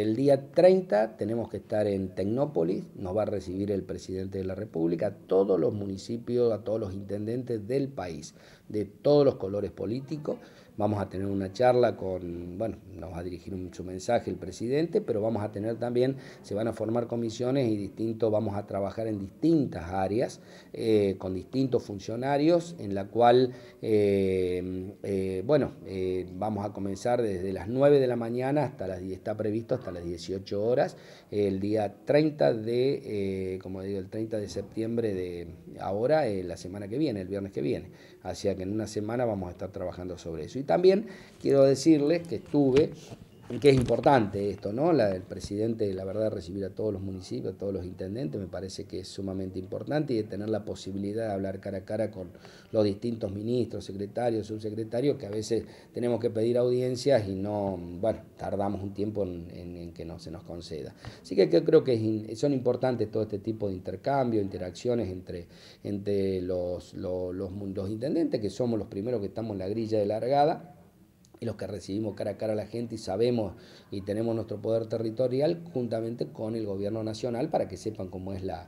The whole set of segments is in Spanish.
El día 30 tenemos que estar en Tecnópolis, nos va a recibir el presidente de la República, a todos los municipios, a todos los intendentes del país, de todos los colores políticos, Vamos a tener una charla con, bueno, nos va a dirigir un, su mensaje el presidente, pero vamos a tener también, se van a formar comisiones y distintos, vamos a trabajar en distintas áreas eh, con distintos funcionarios, en la cual, eh, eh, bueno, vamos a comenzar desde las 9 de la mañana hasta las 10, está previsto hasta las 18 horas, el día 30 de, como digo, el 30 de septiembre de ahora, la semana que viene, el viernes que viene. Así que en una semana vamos a estar trabajando sobre eso. Y también quiero decirles que estuve que es importante esto, ¿no? La, el presidente, la verdad, recibir a todos los municipios, a todos los intendentes, me parece que es sumamente importante y de tener la posibilidad de hablar cara a cara con los distintos ministros, secretarios, subsecretarios, que a veces tenemos que pedir audiencias y no, bueno, tardamos un tiempo en, que no se nos conceda. Así que creo que son importantes todo este tipo de intercambio, interacciones entre, entre los, los, los intendentes, que somos los primeros que estamos en la grilla de largada y los que recibimos cara a cara a la gente y sabemos y tenemos nuestro poder territorial juntamente con el gobierno nacional para que sepan cómo es la,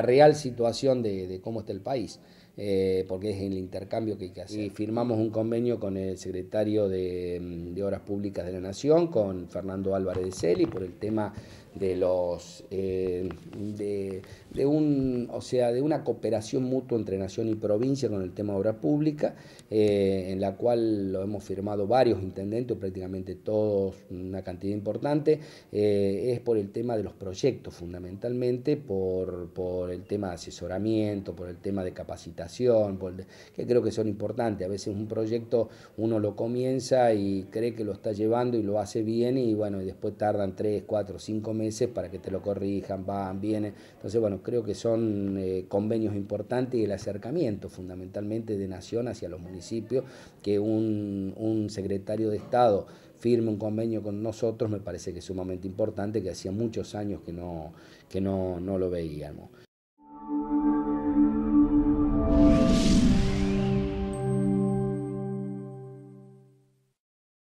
real situación de cómo está el país. Eh, porque es el intercambio que hay que hacer. firmamos un convenio con el secretario mm, de, Obras Públicas de la Nación, con Fernando Álvarez de Celi, por el tema de los eh, de, un o sea de una cooperación mutua entre nación y provincia con el tema de obra pública eh, en la cual lo hemos firmado varios intendentes prácticamente todos una cantidad importante es por el tema de los proyectos fundamentalmente por, por el tema de asesoramiento por el tema de capacitación que creo que son importantes. A veces un proyecto uno lo comienza y cree que lo está llevando y lo hace bien y bueno, y después tardan 3, 4, cinco meses para que te lo corrijan, van, vienen. Entonces, bueno, creo que son eh, convenios importantes y el acercamiento fundamentalmente de Nación hacia los municipios, que un, un secretario de Estado firme un convenio con nosotros me parece que es sumamente importante, que hacía muchos años que que no, no lo veíamos.